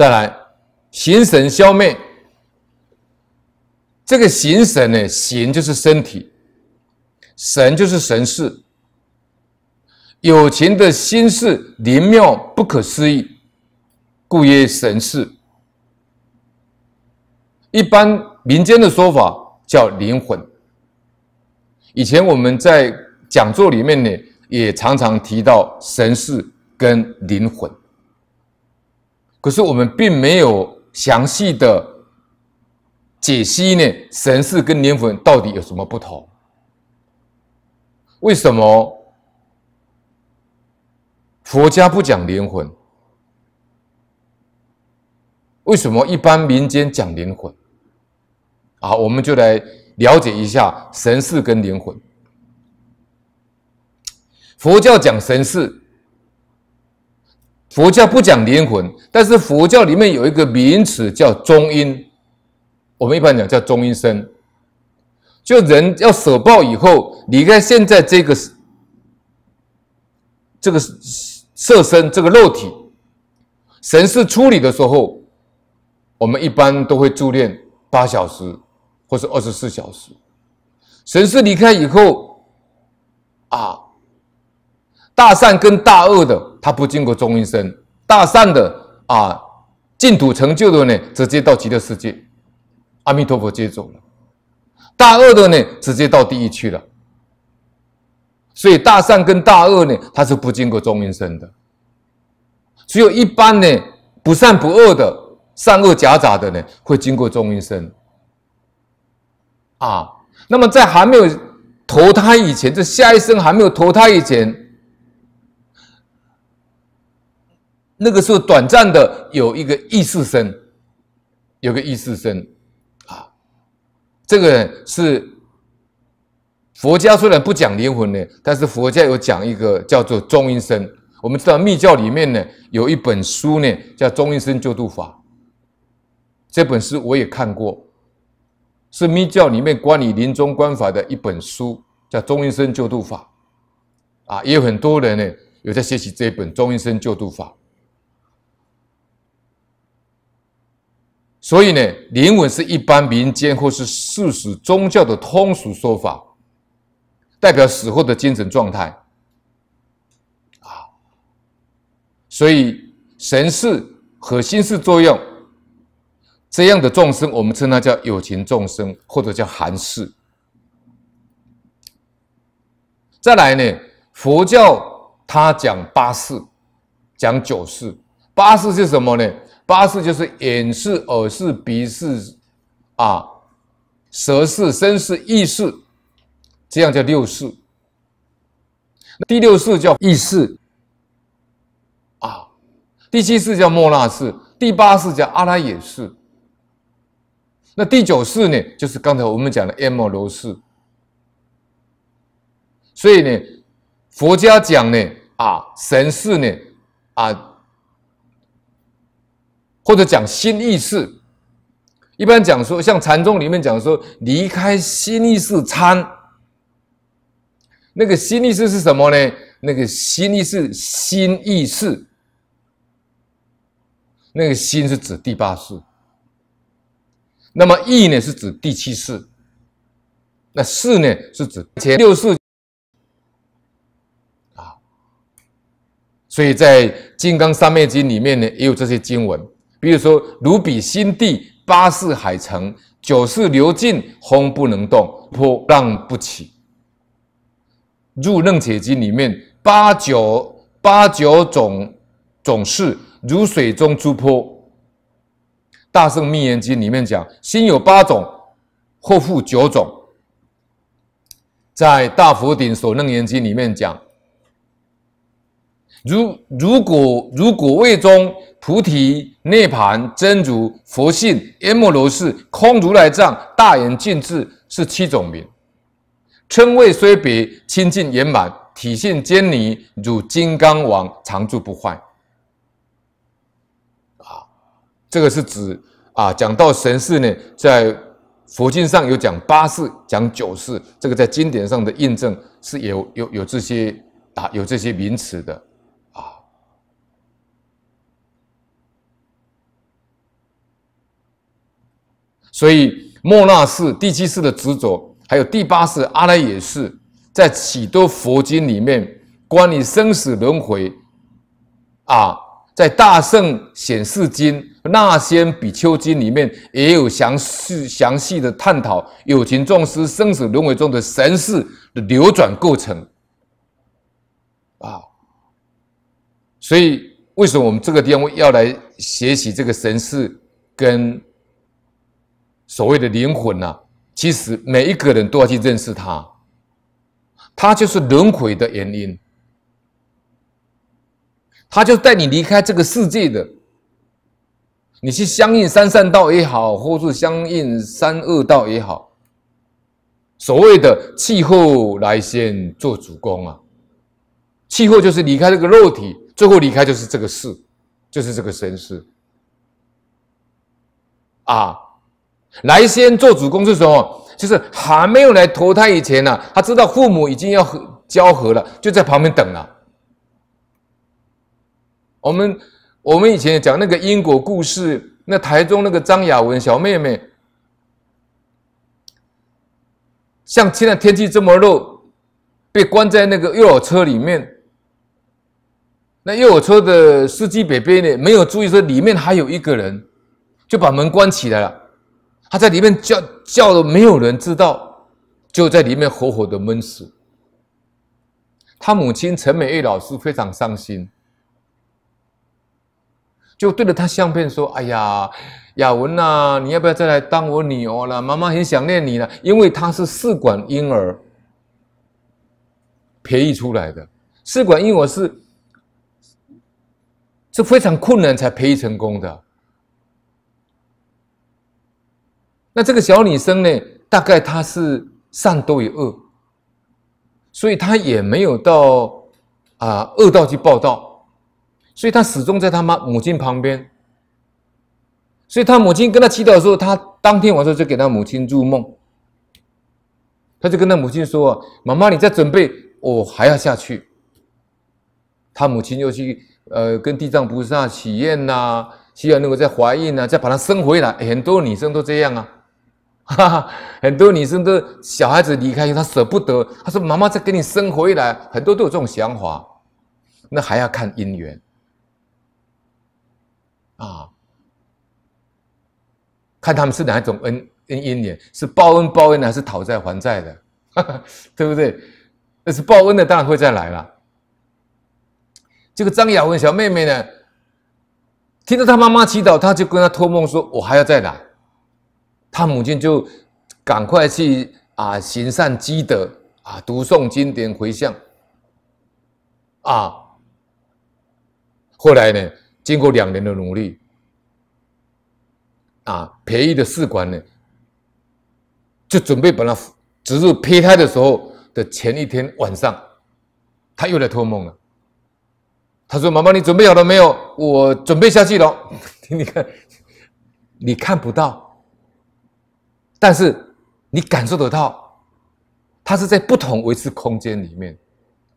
再来，形神消灭。这个形神呢，形就是身体，神就是神事。有情的心事灵妙不可思议，故曰神事。一般民间的说法叫灵魂。以前我们在讲座里面呢，也常常提到神事跟灵魂。可是我们并没有详细的解析呢，神似跟灵魂到底有什么不同？为什么佛家不讲灵魂？为什么一般民间讲灵魂？啊，我们就来了解一下神似跟灵魂。佛教讲神似。佛教不讲灵魂，但是佛教里面有一个名词叫中阴。我们一般讲叫中阴身，就人要舍报以后，离开现在这个这个色身，这个肉体，神识处理的时候，我们一般都会住念八小时或是二十四小时。神识离开以后，啊。大善跟大恶的，他不经过中阴身。大善的啊，净土成就的呢，直接到极乐世界，阿弥陀佛接走了。大恶的呢，直接到地狱去了。所以大善跟大恶呢，他是不经过中阴身的。只有一般呢，不善不恶的，善恶夹杂的呢，会经过中阴身。啊，那么在还没有投胎以前，这下一生还没有投胎以前。那个时候短暂的有一个意识生，有个意识生，啊，这个是佛家虽然不讲灵魂呢，但是佛家有讲一个叫做中阴身。我们知道密教里面呢有一本书呢叫《中阴身救度法》，这本书我也看过，是密教里面关于临终观法的一本书，叫《中阴身救度法》。啊，也有很多人呢有在学习这一本《中阴身救度法》。所以呢，灵魂是一般民间或是世俗宗教的通俗说法，代表死后的精神状态。啊，所以神识和心识作用这样的众生，我们称它叫有情众生，或者叫含识。再来呢，佛教它讲八识，讲九识。八识是什么呢？八识就是眼识、耳识、鼻识、啊、舌识、身识、意识，这样叫六识。第六识叫意识，啊，第七识叫莫那识，第八识叫阿拉也识。那第九识呢，就是刚才我们讲的阿摩罗识。所以呢，佛家讲呢，啊，神识呢，啊。或者讲心意识，一般讲说，像禅宗里面讲说，离开心意识参，那个心意识是什么呢？那个心意识，心意识，那个心是指第八世，那么意呢是指第七世，那四呢是指前六世。啊。所以在《金刚三昧经》里面呢，也有这些经文。比如说，如比心地八四海城，九四流尽，风不能动，波浪不起。入楞伽经里面八九八九种种事，如水中出波。大圣密言经里面讲，心有八种，或复九种。在大佛顶所楞严经里面讲。如如果如果未中菩提涅盘真如佛性阎摩罗氏空如来藏大圆净智是七种名，称谓虽别清净圆满体性坚尼，如金刚王常住不坏。好，这个是指啊，讲到神事呢，在佛经上有讲八事，讲九事，这个在经典上的印证是有有有这些啊，有这些名词的。所以，莫那世第七世的执着，还有第八世阿赖耶识，在许多佛经里面关于生死轮回，啊，在大圣显世经、那仙比丘经里面也有详细详细的探讨，有情众生生死轮回中的神识流转过程，啊，所以为什么我们这个地方要来学习这个神识跟？所谓的灵魂呐，其实每一个人都要去认识它，它就是轮回的原因，它就带你离开这个世界的。你去相应三善道也好，或是相应三恶道也好。所谓的气候来先做主公啊，气候就是离开这个肉体，最后离开就是这个世，就是这个身世啊。来先做主公是什么？就是还没有来投胎以前呢，他知道父母已经要和交合了，就在旁边等了。我们我们以前讲那个因果故事，那台中那个张雅文小妹妹，像现在天气这么热，被关在那个幼儿车里面，那幼儿车的司机北边呢没有注意说里面还有一个人，就把门关起来了。他在里面叫叫的，没有人知道，就在里面活活的闷死。他母亲陈美玉老师非常伤心，就对着他相片说：“哎呀，雅文呐，你要不要再来当我女儿了？妈妈很想念你了，因为他是试管婴儿培育出来的。试管婴儿是是非常困难才培育成功的。”那这个小女生呢？大概她是善多于恶，所以她也没有到啊恶道去报道，所以她始终在她妈母亲旁边。所以她母亲跟她祈祷的时候，她当天晚上就给她母亲入梦，她就跟她母亲说：“妈妈，你在准备，我还要下去。”她母亲又去呃跟地藏菩萨祈愿呐，希望能够再怀孕啊，再把她生回来。很多女生都这样啊。哈哈，很多女生都小孩子离开，她舍不得。她说：“妈妈再给你生回来。”很多都有这种想法，那还要看姻缘啊，看他们是哪一种恩恩姻缘，是报恩报恩的，还是讨债还债的，哈哈，对不对？那是报恩的，当然会再来了。这个张雅文小妹妹呢，听到她妈妈祈祷，她就跟她托梦说：“我还要再来。”他母亲就赶快去啊行善积德啊读诵经典回向啊，后来呢，经过两年的努力啊，培育的试管呢，就准备把它植入胚胎的时候的前一天晚上，他又来托梦了。他说：“妈妈，你准备好了没有？我准备下去了。你看，你看不到。”但是你感受得到，它是在不同维持空间里面，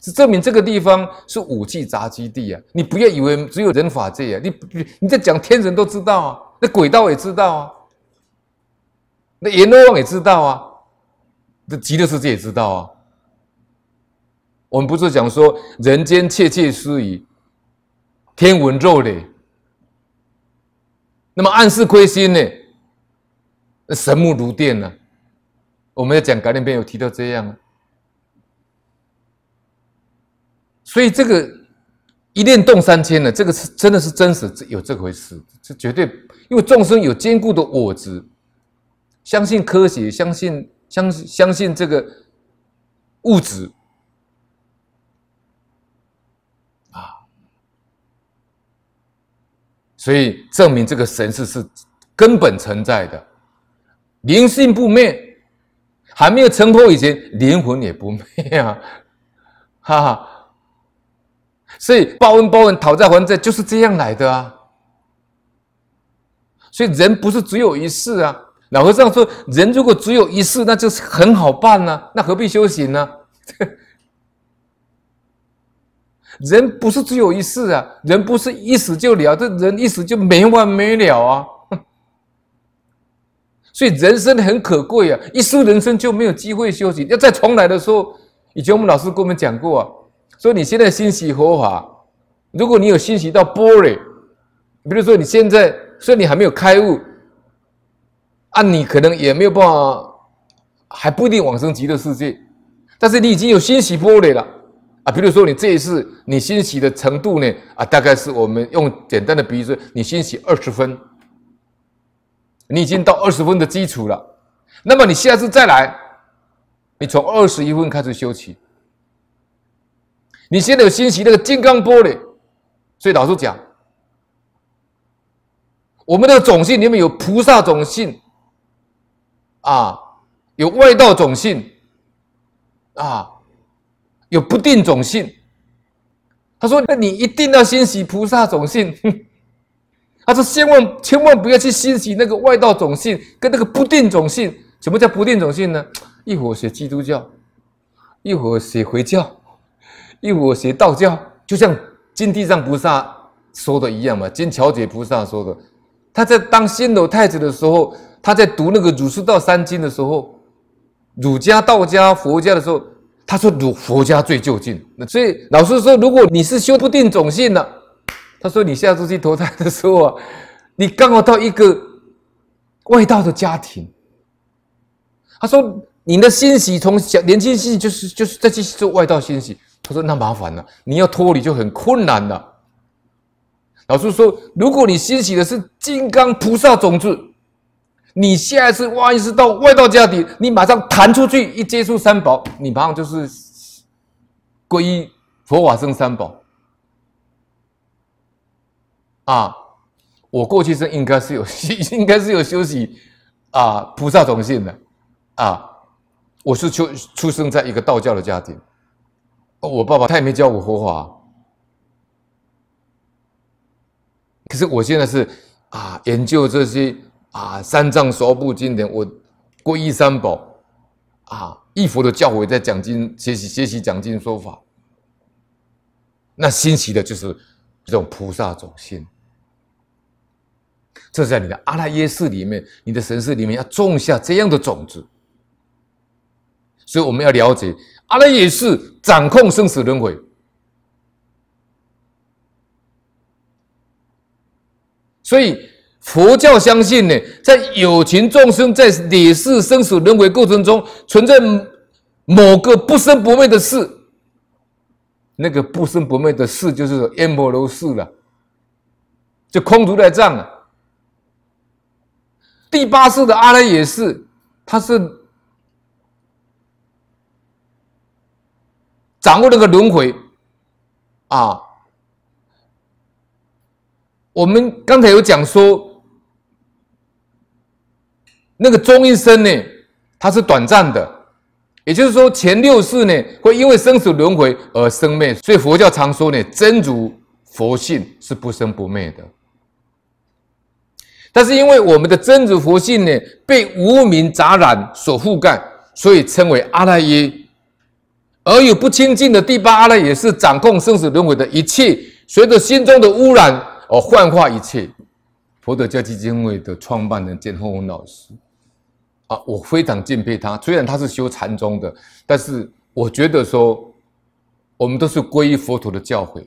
是证明这个地方是五器杂基地啊！你不要以为只有人法界啊，你你在讲天神都知道啊，那鬼道也知道啊，那阎罗王也知道啊，这极乐世界也知道啊。我们不是讲说人间窃窃私语，天闻肉类。那么暗示亏心呢？神目如电呢？我们在讲《感念篇》有提到这样，啊，所以这个一念动三千呢，这个是真的是真实，有这回事，这绝对。因为众生有坚固的我执，相信科学，相信相相信这个物质啊，所以证明这个神是是根本存在的。灵性不灭，还没有成佛以前，灵魂也不灭啊，哈哈。所以报恩报恩，讨债还债就是这样来的啊。所以人不是只有一世啊。老和尚说，人如果只有一世，那就是很好办了，那何必修行呢？人不是只有一世啊，人不是一死就了，这人一死就没完没了啊。所以人生很可贵啊！一输人生就没有机会休息，要再重来的时候。以前我们老师跟我们讲过啊，说你现在欣喜佛法，如果你有欣喜到波哩，比如说你现在，虽然你还没有开悟，啊，你可能也没有办法，还不一定往生极乐世界，但是你已经有欣喜波哩了啊。比如说你这一次你欣喜的程度呢，啊，大概是我们用简单的比喻说，你欣喜二十分。你已经到二十分的基础了，那么你下次再来，你从二十一分开始修起。你现在有欣喜那个金刚波璃，所以老师讲，我们的种性里面有菩萨种性，啊，有外道种性，啊，有不定种性。他说：“那你一定要欣喜菩萨种性。”他说：“千万千万不要去欣喜那个外道种姓跟那个不定种姓。什么叫不定种姓呢？一会儿学基督教，一会儿学回教，一会儿学道教，就像金地藏菩萨说的一样嘛，金乔姐菩萨说的。他在当新罗太子的时候，他在读那个儒释道三经的时候，儒家、道家、佛家的时候，他说儒佛家最就近。所以老师说，如果你是修不定种姓呢？”他说：“你下次去投胎的时候啊，你刚好到一个外道的家庭。”他说：“你的欣喜从小年轻欣喜就是就是在去做外道欣喜。”他说：“那麻烦了，你要脱离就很困难了。”老师说：“如果你欣喜的是金刚菩萨种子，你下一次万一是到外道家庭，你马上弹出去，一接触三宝，你马上就是皈依佛法僧三宝。”啊，我过去是应该是有，应该是有修习啊菩萨种性的啊，我是出出生在一个道教的家庭，我爸爸他也没教我佛法，可是我现在是啊研究这些啊三藏十二部经典，我皈依三宝，啊一佛的教诲在讲经学习学习讲经说法，那新奇的就是这种菩萨种性。这在你的阿拉耶识里面，你的神识里面要种下这样的种子，所以我们要了解阿拉耶识掌控生死轮回。所以佛教相信呢，在有情众生在理事生死轮回过程中，存在某个不生不灭的事，那个不生不灭的事就是阿摩罗世了，就空如来藏了。第八世的阿赖也是，他是掌握那个轮回，啊，我们刚才有讲说，那个中一生呢，它是短暂的，也就是说前六世呢会因为生死轮回而生灭，所以佛教常说呢，真如佛性是不生不灭的。但是因为我们的真主佛性呢被无名杂染所覆盖，所以称为阿赖耶。而有不清净的第八阿赖也是掌控生死轮回的一切，随着心中的污染而幻化一切。佛陀家基金会的创办人兼宏文老师啊，我非常敬佩他。虽然他是修禅宗的，但是我觉得说我们都是皈依佛陀的教诲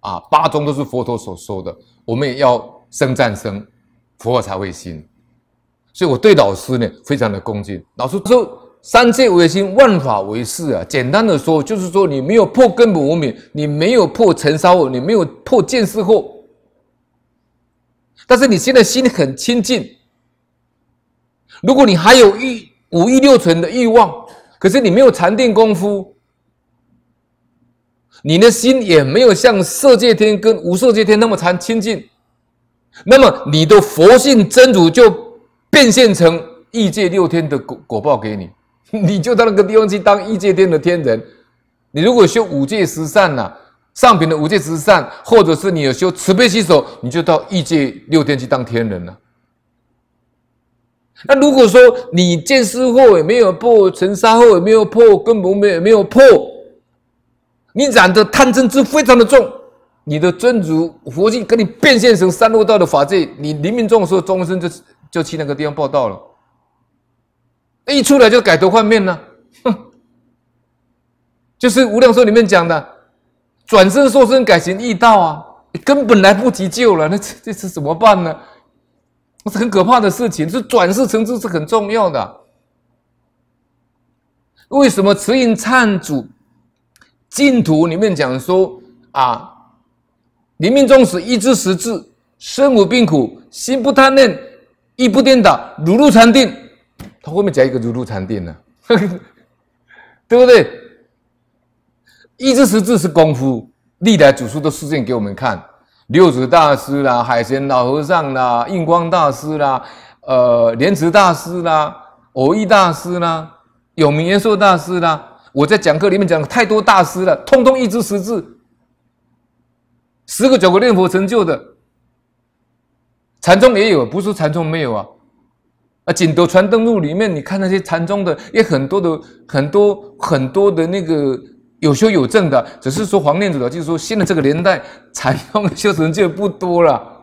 啊，八宗都是佛陀所说的，我们也要。生战生，佛才会兴。所以我对老师呢，非常的恭敬。老师说：“三界唯心，万法唯识啊。”简单的说，就是说你没有破根本无明，你没有破尘沙惑，你没有破见识惑。但是你现在心很清净。如果你还有欲五欲六尘的欲望，可是你没有禅定功夫，你的心也没有像色界天跟无色界天那么禅清净。那么你的佛性真如就变现成异界六天的果果报给你，你就到那个地方去当异界天的天人。你如果修五戒十善呐，上品的五戒十善，或者是你有修慈悲心手，你就到异界六天去当天人了。那如果说你见思惑也没有破，尘沙惑也没有破，根本没有没有破，你染的贪嗔痴非常的重。你的尊主佛性跟你变现成三路道的法界，你临命终的时候，众生就就去那个地方报道了，一出来就改头换面了，哼，就是无量寿里面讲的，转身受身改行易道啊，根本来不及救了，那这这次怎么办呢？那是很可怕的事情，是转世成智是很重要的。为什么慈云忏主净土里面讲说啊？临命中时，一字十字，身无病苦，心不贪恋，意不颠倒，如入禅定。他后面加一个如入禅定呢，对不对？一字十字是功夫，历代祖师都示现给我们看，六祖大师啦、海贤老和尚啦、印光大师啦、呃、莲池大师啦、偶益大师啦、永明延寿大师啦，我在讲课里面讲太多大师了，通通一字十字。十个九个念佛成就的，禅宗也有，不是禅宗没有啊，啊，《景德传灯录》里面你看那些禅宗的也很多的，很多很多的那个有修有证的，只是说黄念祖的，就是说现在这个年代禅宗修成就不多了，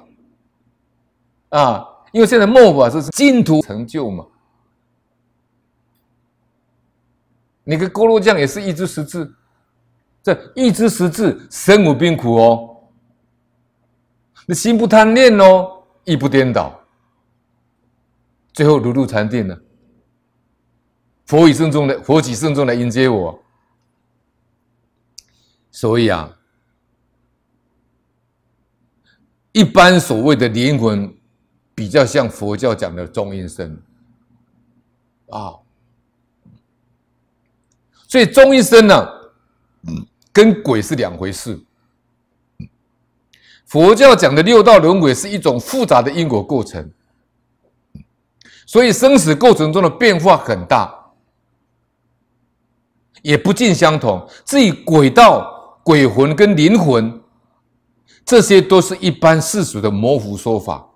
啊，因为现在末法是净土成就嘛，你跟锅炉匠也是一知十字，这一知十字，生无边苦哦。那心不贪恋喽，意不颠倒，最后如入禅定呢？佛以圣众的，佛起圣众来迎接我。所以啊，一般所谓的灵魂，比较像佛教讲的中阴身啊。所以中阴身呢，跟鬼是两回事。佛教讲的六道轮回是一种复杂的因果过程，所以生死过程中的变化很大，也不尽相同。至于鬼道、鬼魂跟灵魂，这些都是一般世俗的模糊说法，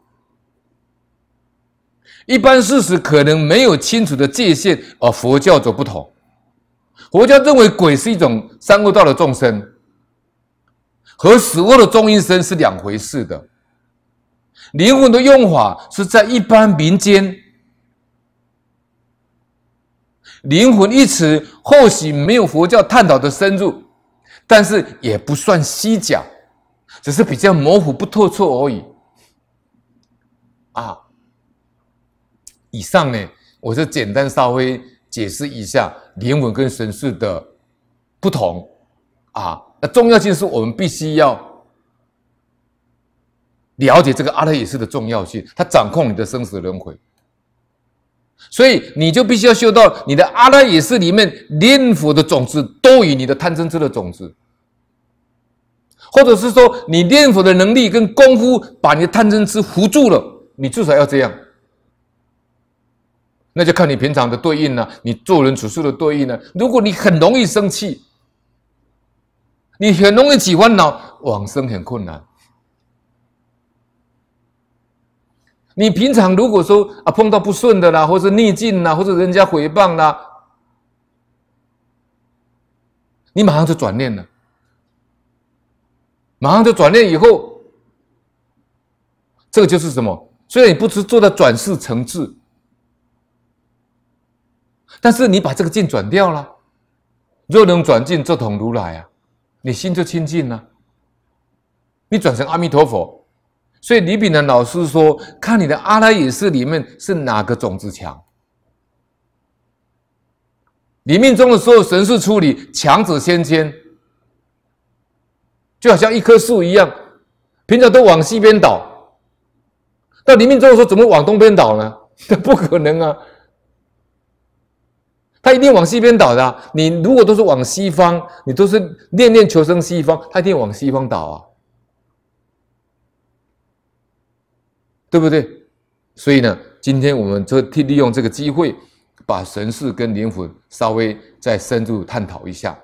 一般事实可能没有清楚的界限，而佛教则不同。佛教认为鬼是一种三恶道的众生。和死后的中阴身是两回事的。灵魂的用法是在一般民间。灵魂一词或许没有佛教探讨的深入，但是也不算虚假，只是比较模糊不透彻而已。啊，以上呢，我就简单稍微解释一下灵魂跟神识的不同啊。那重要性是我们必须要了解这个阿赖耶识的重要性，它掌控你的生死轮回，所以你就必须要修到你的阿赖耶识里面念佛的种子多于你的贪嗔痴的种子，或者是说你念佛的能力跟功夫把你的贪嗔痴扶住了，你至少要这样。那就看你平常的对应了，你做人处事的对应了。如果你很容易生气，你很容易起烦恼，往生很困难。你平常如果说啊碰到不顺的啦，或者逆境啦，或者人家诽谤啦，你马上就转念了，马上就转念以后，这个就是什么？虽然你不知做到转世成智，但是你把这个境转掉了。若能转境，就同如来啊。你心就清净了，你转成阿弥陀佛。所以李炳南老师说：“看你的阿赖耶识里面是哪个种子强？你命中的所有神事处理，强者先坚。就好像一棵树一样，平常都往西边倒，到你命中的时候怎么往东边倒呢？这 不可能啊！”他一定往西边倒的。你如果都是往西方，你都是念念求生西方，他一定往西方倒啊，对不对？所以呢，今天我们就利用这个机会，把神事跟灵魂稍微再深入探讨一下。